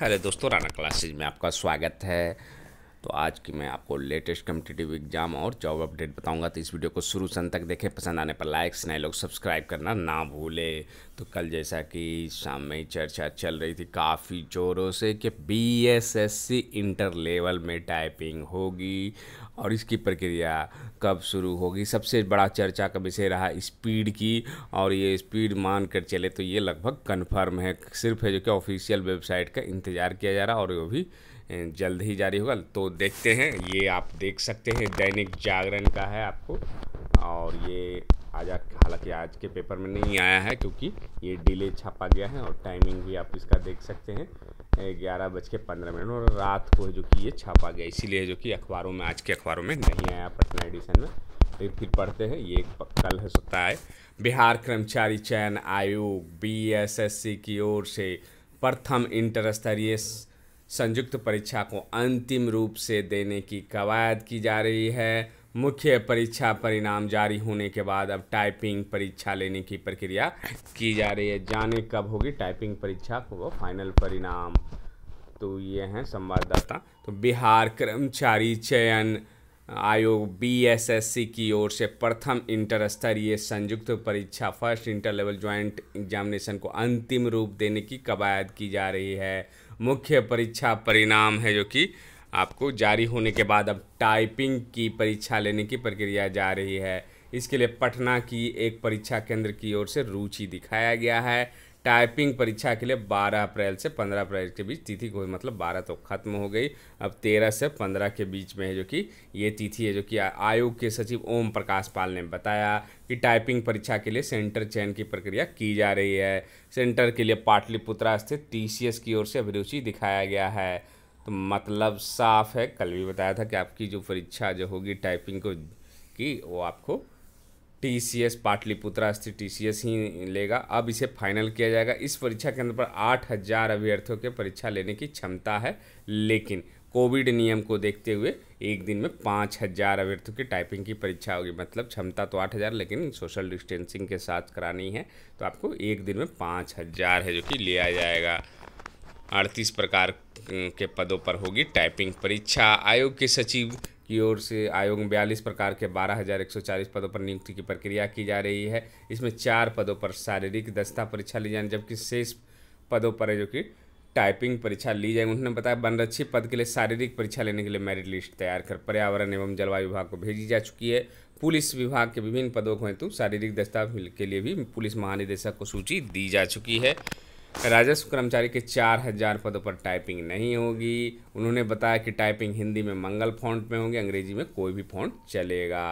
hello दोस्तों Rana classes में आपका स्वागत है तो आज की मैं आपको लेटेस्ट कम्पिटेटिव एग्जाम और जॉब अपडेट बताऊंगा तो इस वीडियो को शुरू से अंत तक देखें पसंद आने पर लाइक नए लोग सब्सक्राइब करना ना भूले तो कल जैसा कि शाम में ही चर्चा चल रही थी काफ़ी जोरों से कि बी इंटर लेवल में टाइपिंग होगी और इसकी प्रक्रिया कब शुरू होगी सबसे बड़ा चर्चा का विषय रहा स्पीड की और ये स्पीड मान कर चले तो ये लगभग कन्फर्म है सिर्फ है जो कि ऑफिशियल वेबसाइट का इंतज़ार किया जा रहा और वो भी जल्द ही जारी होगा तो देखते हैं ये आप देख सकते हैं दैनिक जागरण का है आपको और ये आज हालांकि आज के पेपर में नहीं आया है क्योंकि ये डिले छापा गया है और टाइमिंग भी आप इसका देख सकते हैं ग्यारह बज के पंद्रह मिनट और रात को जो कि ये छापा गया इसीलिए जो कि अखबारों में आज के अखबारों में नहीं आया पटना एडिशन में फिर फिर पढ़ते हैं ये कल हो सकता है बिहार कर्मचारी चयन आयोग बी की ओर से प्रथम इंटर स्तरीय संयुक्त परीक्षा को अंतिम रूप से देने की कवायद की जा रही है मुख्य परीक्षा परिणाम जारी होने के बाद अब टाइपिंग परीक्षा लेने की प्रक्रिया की जा रही है जाने कब होगी टाइपिंग परीक्षा को वो फाइनल परिणाम तो ये हैं संवाददाता तो बिहार कर्मचारी चयन आयोग बीएसएससी की ओर से प्रथम इंटर स्तरीय संयुक्त परीक्षा first inter level joint examination को अंतिम रूप देने की कवायद की जा रही है मुख्य परीक्षा परिणाम है जो कि आपको जारी होने के बाद अब टाइपिंग की परीक्षा लेने की प्रक्रिया जा रही है इसके लिए पटना की एक परीक्षा केंद्र की ओर से रुचि दिखाया गया है टाइपिंग परीक्षा के लिए 12 अप्रैल से 15 अप्रैल के बीच तिथि को मतलब 12 तो खत्म हो गई अब 13 से 15 के बीच में है जो कि ये तिथि है जो कि आयोग के सचिव ओम प्रकाश पाल ने बताया कि टाइपिंग परीक्षा के लिए सेंटर चयन की प्रक्रिया की जा रही है सेंटर के लिए पाटलिपुत्रा स्थित टी की ओर से अभिरुचि दिखाया गया है तो मतलब साफ है कल भी बताया था कि आपकी जो परीक्षा जो होगी टाइपिंग को की वो आपको टी सी एस पाटलिपुत्रा स्थित टी सी एस ही लेगा अब इसे फाइनल किया जाएगा इस परीक्षा केंद्र पर आठ हज़ार अभ्यर्थियों के परीक्षा लेने की क्षमता है लेकिन कोविड नियम को देखते हुए एक दिन में पाँच हज़ार अभ्यर्थियों की टाइपिंग की परीक्षा होगी मतलब क्षमता तो आठ हज़ार लेकिन सोशल डिस्टेंसिंग के साथ करानी है तो आपको एक दिन में पाँच हज़ार है जो कि लिया जाएगा अड़तीस प्रकार के पदों पर होगी टाइपिंग परीक्षा आयोग के सचिव की ओर से आयोग में बयालीस प्रकार के बारह हज़ार एक सौ चालीस पदों पर नियुक्ति की प्रक्रिया की जा रही है इसमें चार पदों पर शारीरिक दस्ता परीक्षा ली जाए जबकि शेष पदों पर है जो कि टाइपिंग परीक्षा ली जाएगी उन्होंने बताया वनरक्षी पद के लिए शारीरिक परीक्षा लेने के लिए मेरिट लिस्ट तैयार कर पर्यावरण एवं जलवायु विभाग को भेजी जा चुकी है पुलिस विभाग के विभिन्न पदों को हेतु तो शारीरिक दस्ता के लिए भी पुलिस महानिदेशक को सूची दी जा चुकी है राजस्व कर्मचारी के चार हजार पदों पर टाइपिंग नहीं होगी उन्होंने बताया कि टाइपिंग हिंदी में मंगल फॉन्ट में होगी अंग्रेजी में कोई भी फॉन्ट चलेगा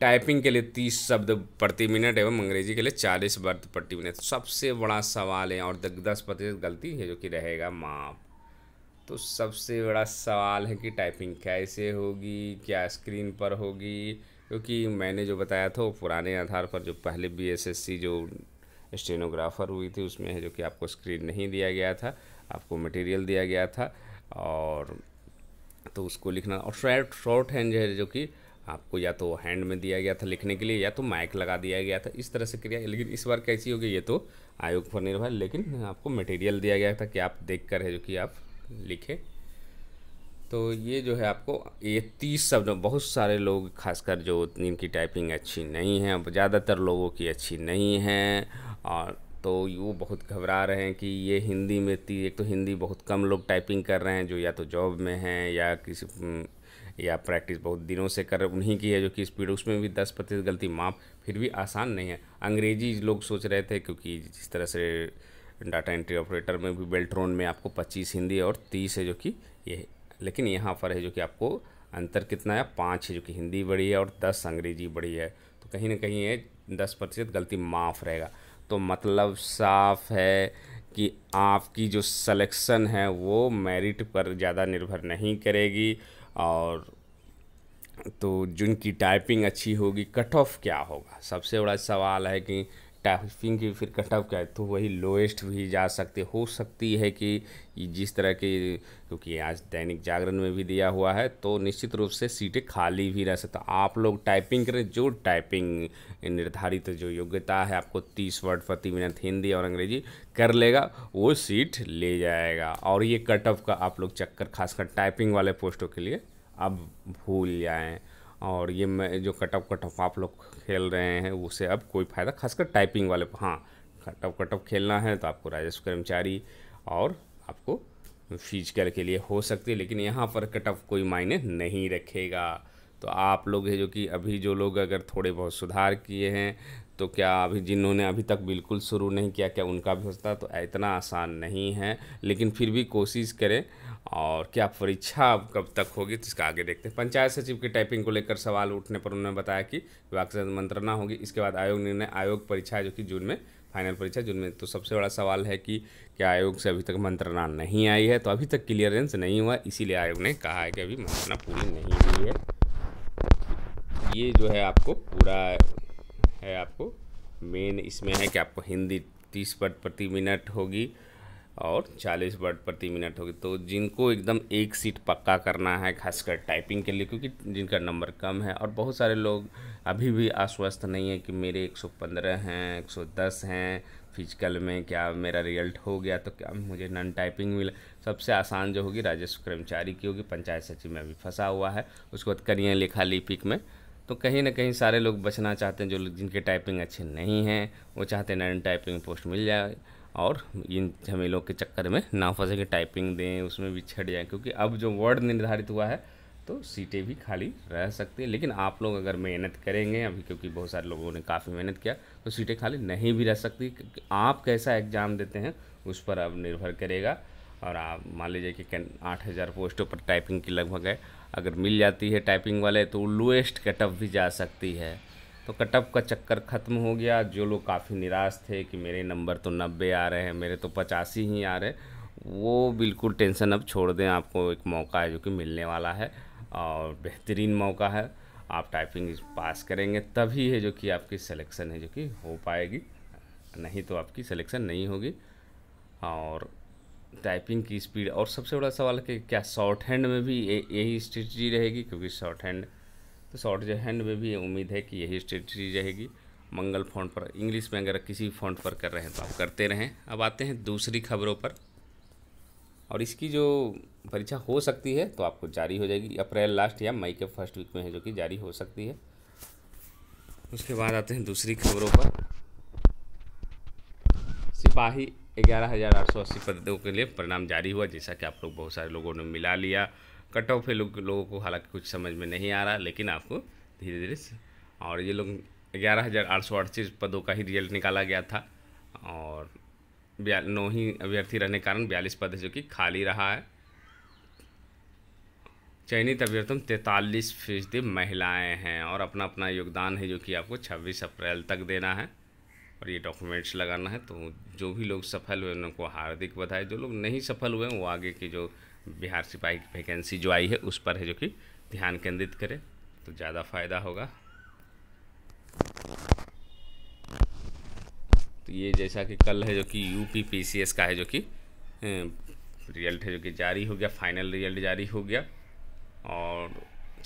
टाइपिंग के लिए तीस शब्द प्रति मिनट एवं अंग्रेजी के लिए चालीस वर्द प्रति मिनट सबसे बड़ा सवाल है और दस प्रतिशत गलती है जो कि रहेगा माप तो सबसे बड़ा सवाल है कि टाइपिंग कैसे होगी क्या स्क्रीन पर होगी क्योंकि मैंने जो बताया था वो पुराने आधार पर जो पहले बी जो स्टेनोग्राफर हुई थी उसमें है जो कि आपको स्क्रीन नहीं दिया गया था आपको मटेरियल दिया गया था और तो उसको लिखना और शॉर्ट शॉर्ट हैंड है जो कि आपको या तो हैंड में दिया गया था लिखने के लिए या तो माइक लगा दिया गया था इस तरह से क्रिया लेकिन इस बार कैसी होगी ये तो आयोग पर निर्भर लेकिन आपको मटेरियल दिया गया था कि आप देख कर है जो कि आप लिखें तो ये जो है आपको ये तीस शब्द बहुत सारे लोग खासकर जो इनकी टाइपिंग अच्छी नहीं है ज़्यादातर लोगों की अच्छी नहीं है और तो वो बहुत घबरा रहे हैं कि ये हिंदी में ती एक तो हिंदी बहुत कम लोग टाइपिंग कर रहे हैं जो या तो जॉब में हैं या किसी हम्म, या प्रैक्टिस बहुत दिनों से कर उन्हीं की है जो कि स्पीड उसमें भी दस प्रतिशत गलती माफ फिर भी आसान नहीं है अंग्रेजी लोग सोच रहे थे क्योंकि जिस तरह से डाटा एंट्री ऑपरेटर में भी बेल्ट्रोन में आपको पच्चीस हिंदी और तीस है जो कि ये लेकिन यहाँ पर है जो कि आपको अंतर कितना है पाँच है जो कि हिंदी बड़ी है और दस अंग्रेजी बड़ी है तो कहीं ना कहीं ये दस प्रतिशत गलती माफ़ रहेगा तो मतलब साफ है कि आपकी जो सलेक्शन है वो मेरिट पर ज़्यादा निर्भर नहीं करेगी और तो जिनकी टाइपिंग अच्छी होगी कट ऑफ क्या होगा सबसे बड़ा सवाल है कि टाइपिंग की फिर कट ऑफ क्या है तो वही लोएस्ट भी जा सकते हो सकती है कि जिस तरह के क्योंकि आज दैनिक जागरण में भी दिया हुआ है तो निश्चित रूप से सीटें खाली भी रह सकता आप लोग टाइपिंग करें जो टाइपिंग निर्धारित तो जो योग्यता है आपको तीस वर्ड प्रति मिनट हिंदी और अंग्रेजी कर लेगा वो सीट ले जाएगा और ये कट ऑफ का आप लोग चक्कर खासकर टाइपिंग वाले पोस्टों के लिए अब भूल जाएँ और ये मैं जो कट ऑफ कट ऑफ आप लोग खेल रहे हैं उसे अब कोई फ़ायदा खासकर टाइपिंग वाले हाँ कट ऑफ कट ऑफ खेलना है तो आपको राजस्व कर्मचारी और आपको फिजिकल के लिए हो सकती है लेकिन यहाँ पर कट ऑफ कोई मायने नहीं रखेगा तो आप लोग है जो कि अभी जो लोग अगर थोड़े बहुत सुधार किए हैं तो क्या अभी जिन्होंने अभी तक बिल्कुल शुरू नहीं किया क्या उनका भी हो सकता तो इतना आसान नहीं है लेकिन फिर भी कोशिश करें और क्या परीक्षा कब तक होगी तो इसका आगे देखते हैं पंचायत सचिव की टाइपिंग को लेकर सवाल उठने पर उन्होंने बताया कि विभाग से मंत्रणा होगी इसके बाद आयोग निर्णय आयोग परीक्षा है जो कि जून में फाइनल परीक्षा जून में तो सबसे बड़ा सवाल है कि क्या आयोग से अभी तक मंत्रणा नहीं आई है तो अभी तक क्लियरेंस नहीं हुआ इसीलिए आयोग ने कहा है कि अभी मंत्रणा पूरी नहीं हुई है ये जो है आपको पूरा है आपको मेन इसमें है कि आपको हिंदी तीस वर्ड प्रति मिनट होगी और चालीस वर्ड प्रति मिनट होगी तो जिनको एकदम एक सीट पक्का करना है खासकर टाइपिंग के लिए क्योंकि जिनका नंबर कम है और बहुत सारे लोग अभी भी आश्वस्त नहीं है कि मेरे 115 हैं 110 हैं फिजिकल में क्या मेरा रिजल्ट हो गया तो क्या मुझे नॉन टाइपिंग मिला सबसे आसान जो होगी राजेश कर्मचारी की होगी पंचायत सचिव में अभी फंसा हुआ है उसके बाद करिए लेखा लिपिक में तो कहीं ना कहीं सारे लोग बचना चाहते हैं जो जिनके टाइपिंग अच्छे नहीं हैं वो चाहते हैं नरन टाइपिंग पोस्ट मिल जाए और इन झमेलों के चक्कर में ना फंसे कि टाइपिंग दें उसमें भी छट जाएँ क्योंकि अब जो वर्ड निर्धारित हुआ है तो सीटें भी खाली रह सकती हैं लेकिन आप लोग अगर मेहनत करेंगे अभी क्योंकि बहुत सारे लोगों ने काफ़ी मेहनत किया तो सीटें खाली नहीं भी रह सकती आप कैसा एग्ज़ाम देते हैं उस पर अब निर्भर करेगा और आप मान लीजिए कि आठ हज़ार पोस्टों पर टाइपिंग की लगभग है अगर मिल जाती है टाइपिंग वाले तो लोएस्ट कटअप भी जा सकती है तो कटअप का चक्कर ख़त्म हो गया जो लोग काफ़ी निराश थे कि मेरे नंबर तो नब्बे आ रहे हैं मेरे तो पचासी ही आ रहे वो बिल्कुल टेंशन अब छोड़ दें आपको एक मौका है जो कि मिलने वाला है और बेहतरीन मौका है आप टाइपिंग पास करेंगे तभी है जो कि आपकी सिलेक्शन है जो कि हो पाएगी नहीं तो आपकी सिलेक्शन नहीं होगी और टाइपिंग की स्पीड और सबसे बड़ा सवाल है कि क्या शॉर्ट हैंड में भी यही स्ट्रेटजी रहेगी क्योंकि शॉर्ट हैंड तो शॉर्ट हैंड में भी उम्मीद है कि यही स्ट्रेटजी रहेगी मंगल फ़ॉन्ट पर इंग्लिश में अगर किसी फ़ॉन्ट पर कर रहे हैं तो आप करते रहें अब आते हैं दूसरी खबरों पर और इसकी जो परीक्षा हो सकती है तो आपको जारी हो जाएगी अप्रैल लास्ट या मई के फर्स्ट वीक में है जो कि जारी हो सकती है उसके बाद आते हैं दूसरी खबरों पर सिपाही ग्यारह हज़ार आठ सौ अस्सी पदों के लिए परिणाम जारी हुआ जैसा कि आप लोग बहुत सारे लोगों ने मिला लिया कट ऑफ है लो, लोगों को हालांकि कुछ समझ में नहीं आ रहा लेकिन आपको धीरे धीरे और ये लोग ग्यारह हज़ार आठ सौ अड़तीस पदों का ही रिजल्ट निकाला गया था और नौ ही अभ्यर्थी रहने के कारण बयालीस पद जो कि खाली रहा है चयनित अभ्यर्थियों तैंतालीस फीसदी महिलाएँ हैं और अपना अपना योगदान है जो कि आपको छब्बीस अप्रैल तक देना है और ये डॉक्यूमेंट्स लगाना है तो जो भी लोग सफल हुए उनको हार्दिक बधाई जो लोग नहीं सफल हुए वो आगे की जो बिहार सिपाही की वैकेंसी जो आई है उस पर है जो कि ध्यान केंद्रित करें तो ज़्यादा फायदा होगा तो ये जैसा कि कल है जो कि U P P C S का है जो कि रिजल्ट है जो कि जारी हो गया फाइनल रिजल्ट जारी हो गया और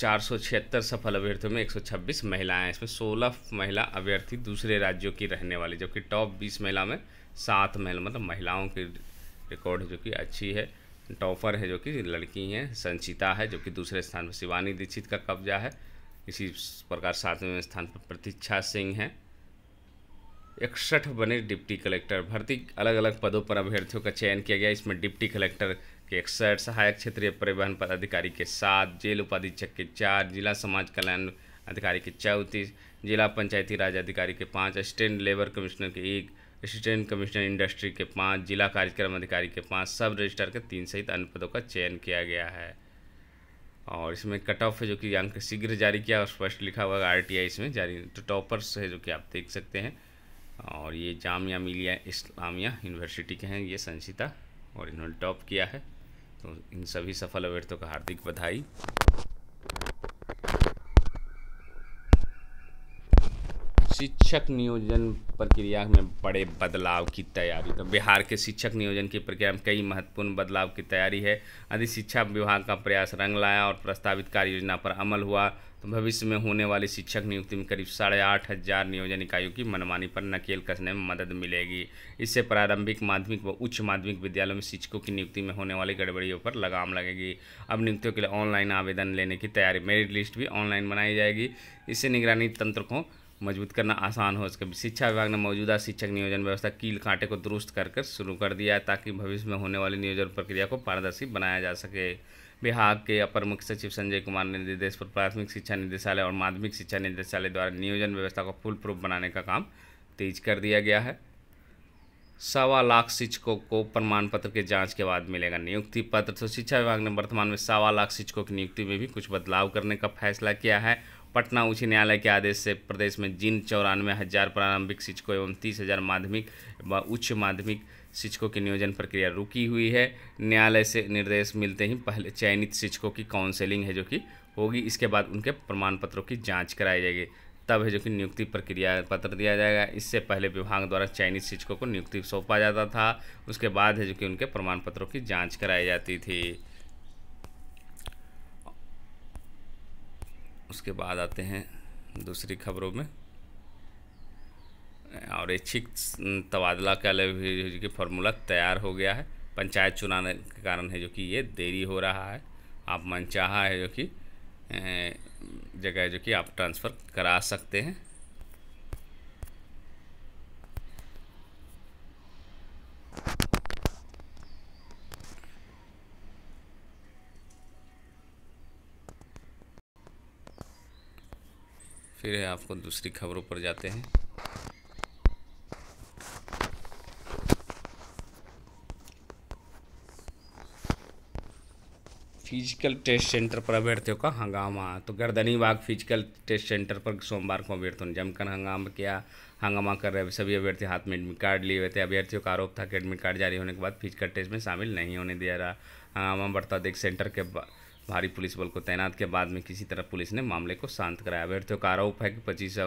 चार सौ छिहत्तर सफल अभ्यर्थियों में एक सौ छब्बीस महिलाएँ हैं इसमें सोलह महिला अभ्यर्थी दूसरे राज्यों की रहने वाली जबकि टॉप बीस महिला में सात महिला मतलब महिलाओं की रिकॉर्ड जो कि अच्छी है टॉपर है जो कि लड़की हैं संचिता है जो कि दूसरे स्थान पर शिवानी दीक्षित का कब्जा है इसी प्रकार सातवें स्थान पर प्रतीक्षा सिंह हैं इकसठ बने डिप्टी कलेक्टर भर्ती अलग अलग पदों पर अभ्यर्थियों का चयन किया गया इसमें डिप्टी कलेक्टर के इकसठ सहायक क्षेत्रीय परिवहन पदाधिकारी के सात जेल उपाधीक्षक के चार जिला समाज कल्याण अधिकारी के चौंतीस जिला पंचायती राज अधिकारी के पाँच असिस्टेंट लेबर कमिश्नर के एक असिस्टेंट कमिश्नर इंडस्ट्री के पाँच जिला कार्यक्रम अधिकारी के पाँच सब रजिस्ट्रार के तीन सहित अन्य पदों का चयन किया गया है और इसमें कट ऑफ है जो कि अंक शीघ्र जारी किया और स्पष्ट लिखा हुआ आर टी आई इसमें जारी तो टॉपर्स है जो कि आप देख सकते हैं और ये जामिया मिलिया इस्लामिया यूनिवर्सिटी के हैं ये संचिता और इन्होंने टॉप किया है तो इन सभी सफल अभ्यर्थियों का हार्दिक बधाई शिक्षक नियोजन प्रक्रिया में बड़े बदलाव की तैयारी तो बिहार के शिक्षक नियोजन की प्रक्रिया में कई महत्वपूर्ण बदलाव की तैयारी है अधिशिक्षा शिक्षा विभाग का प्रयास रंग लाया और प्रस्तावित कार्य योजना पर अमल हुआ तो भविष्य में होने वाली शिक्षक नियुक्ति में करीब साढ़े आठ हजार नियोजन इकाइयों की मनमानी पर नकेल कसने में मदद मिलेगी इससे प्रारंभिक माध्यमिक व उच्च माध्यमिक विद्यालयों में शिक्षकों की नियुक्ति में होने वाली गड़बड़ियों पर लगाम लगेगी अब नियुक्तियों के लिए ऑनलाइन आवेदन लेने की तैयारी मेरिट लिस्ट भी ऑनलाइन बनाई जाएगी इससे निगरानी तंत्र को मजबूत करना आसान हो सके शिक्षा विभाग ने मौजूदा शिक्षक नियोजन व्यवस्था कील कांटे को दुरुस्त कर कर शुरू कर दिया है ताकि भविष्य में होने वाली नियोजन प्रक्रिया को पारदर्शी बनाया जा सके बिहार के अपर मुख्य सचिव संजय कुमार ने निर्देश पर प्राथमिक शिक्षा निदेशालय और माध्यमिक शिक्षा निदेशालय द्वारा नियोजन व्यवस्था को फुल प्रूफ बनाने का काम तेज कर दिया गया है सवा लाख शिक्षकों को प्रमाण पत्र के जांच के बाद मिलेगा नियुक्ति पत्र तो शिक्षा विभाग ने वर्तमान में सवा लाख शिक्षकों की नियुक्ति में भी कुछ बदलाव करने का फैसला किया है पटना उच्च न्यायालय के आदेश से प्रदेश में जिन चौरानवे हज़ार प्रारंभिक शिक्षकों एवं तीस हज़ार माध्यमिक व उच्च माध्यमिक शिक्षकों की नियोजन प्रक्रिया रुकी हुई है न्यायालय से निर्देश मिलते ही पहले चयनित शिक्षकों की काउंसलिंग है जो कि होगी इसके बाद उनके प्रमाण पत्रों की जाँच कराई जाएगी तब है जो कि नियुक्ति प्रक्रिया पत्र दिया जाएगा इससे पहले विभाग द्वारा चयनित शिक्षकों को नियुक्ति सौंपा जाता था उसके बाद है जो कि उनके प्रमाण पत्रों की जाँच कराई जाती थी उसके बाद आते हैं दूसरी खबरों में और ऐच्छिक तबादला का भी फार्मूला तैयार हो गया है पंचायत चुनाव के कारण है जो कि ये देरी हो रहा है आप मनचाहा है जो कि जगह जो कि आप ट्रांसफ़र करा सकते हैं फिर आपको दूसरी खबरों पर जाते हैं फिजिकल टेस्ट सेंटर पर अभ्यर्थियों का हंगामा तो Gardani Bagh physical test centre पर सोमवार को अभ्यर्थियों ने जमकर हंगामा किया हंगामा कर रहे सभी अभ्यर्थी हाथ में एडमिट कार्ड लिए हुए थे अभ्यर्थियों का आरोप था कि एडमिट कार्ड जारी होने के बाद फिजिकल टेस्ट में शामिल नहीं होने दिया रहा हंगामा बढ़ता देख सेंटर के बाद भारी पुलिस बल को तैनात किया बाद में किसी तरह पुलिस ने मामले को शांत कराया व्यर्थियों का आरोप है कि पच्चीस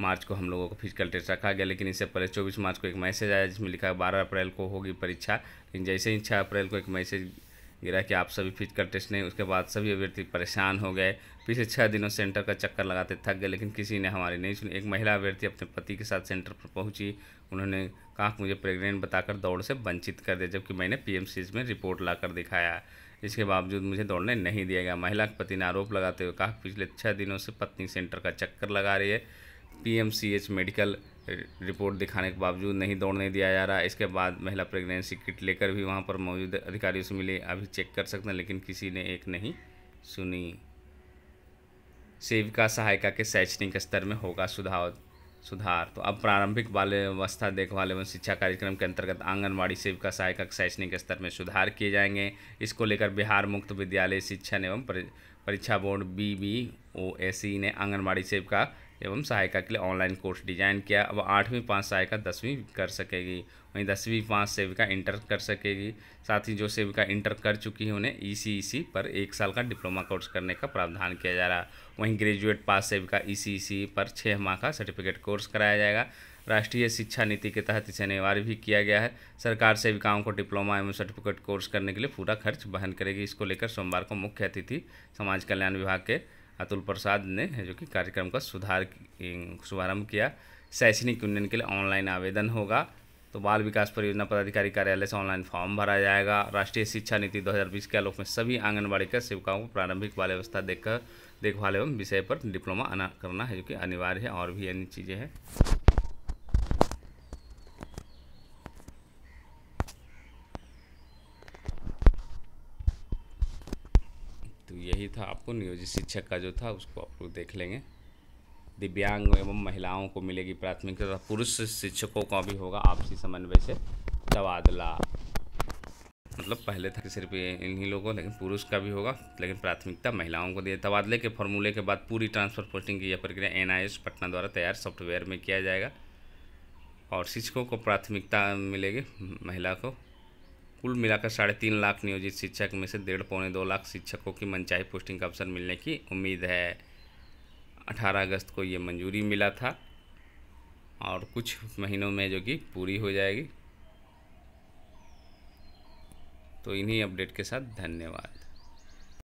मार्च को हम लोगों को फिजिकल टेस्ट रखा गया लेकिन इससे पहले चौबीस मार्च को एक मैसेज आया जिसमें लिखा है बारह अप्रैल को होगी परीक्षा लेकिन जैसे ही छः अप्रैल को एक मैसेज गिरा कि आप सभी फिजिकल टेस्ट नहीं उसके बाद सभी अभ्यर्थी परेशान हो गए पिछले छः दिनों सेंटर का चक्कर लगाते थक गए लेकिन किसी ने हमारी नहीं सुनी एक महिला अभ्यर्थी अपने पति के साथ सेंटर पर पहुंची उन्होंने कहा मुझे प्रेग्नेंट बताकर दौड़ से वंचित कर दिया जबकि मैंने पीएमसीज में रिपोर्ट लाकर दिखाया जिसके बावजूद मुझे दौड़ने नहीं दिया गया महिला के पति ने आरोप लगाते हुए कहा पिछले छः दिनों से पत्नी सेंटर का चक्कर लगा रही है पीएमसीएच मेडिकल रिपोर्ट दिखाने के बावजूद नहीं दौड़ने दिया जा रहा है इसके बाद महिला प्रेगनेंसी किट लेकर भी वहाँ पर मौजूद अधिकारियों से मिले अभी चेक कर सकते हैं लेकिन किसी ने एक नहीं सुनी सेविका सहायिका के शैक्षणिक स्तर में होगा सुधार सुधार तो अब प्रारंभिक बाल व्यवस्था देखभाल एवं शिक्षा कार्यक्रम के अंतर्गत आंगनबाड़ी सेविका सहायक शैक्षणिक स्तर में सुधार किए जाएंगे इसको लेकर बिहार मुक्त विद्यालय शिक्षण एवं परीक्षा बोर्ड बी बी ओ ने आंगनबाड़ी सेविका एवं सहायिका के लिए ऑनलाइन कोर्स डिजाइन किया अब आठवीं पाँच सहायिका दसवीं कर सकेगी वहीं दसवीं पाँच सेविका इंटर कर सकेगी साथ ही जो सेविका इंटर कर चुकी है उन्हें ई e e पर एक साल का डिप्लोमा कोर्स करने का प्रावधान किया जा रहा है वहीं ग्रेजुएट पास सेविका ई e पर छः माह का सर्टिफिकेट कोर्स कराया जाएगा राष्ट्रीय शिक्षा नीति के तहत इसे अनिवार्य भी किया गया है सरकार सेविकाओं को डिप्लोमा एवं सर्टिफिकेट कोर्स करने के लिए पूरा खर्च वहन करेगी इसको लेकर सोमवार को मुख्य अतिथि समाज कल्याण विभाग के अतुल प्रसाद ने जो कि कार्यक्रम का सुधार शुभारंभ किया शैक्षणिक उन्नयन के लिए ऑनलाइन आवेदन होगा तो बाल विकास परियोजना पदाधिकारी कार्यालय से ऑनलाइन फॉर्म भरा जाएगा राष्ट्रीय शिक्षा नीति 2020 के आलोक में सभी आंगनबाड़ी का सेविकाओं को प्रारंभिक बाल व्यवस्था देखकर देखभाल एवं विषय पर डिप्लोमा करना है जो कि अनिवार्य है और भी अन्य चीज़ें हैं था आपको नियोजित शिक्षक का जो था उसको आप लोग देख लेंगे दिव्यांग एवं महिलाओं को मिलेगी प्राथमिकता पुरुष शिक्षकों का भी होगा आपसी समन्वय से तबादला मतलब पहले था कि सिर्फ इन्हीं लोगों लेकिन पुरुष का भी होगा लेकिन प्राथमिकता महिलाओं को दिए तबादले के फॉर्मूले के बाद पूरी ट्रांसफर पोस्टिंग की यह प्रक्रिया एनआईएस पटना द्वारा तैयार सॉफ्टवेयर में किया जाएगा और शिक्षकों को प्राथमिकता मिलेगी महिला को कुल मिलाकर साढ़े तीन लाख नियोजित शिक्षक में से डेढ़ पौने दो लाख शिक्षकों की मनचाही पोस्टिंग का अवसर मिलने की उम्मीद है 18 अगस्त को ये मंजूरी मिला था और कुछ महीनों में जो कि पूरी हो जाएगी तो इन्हीं अपडेट के साथ धन्यवाद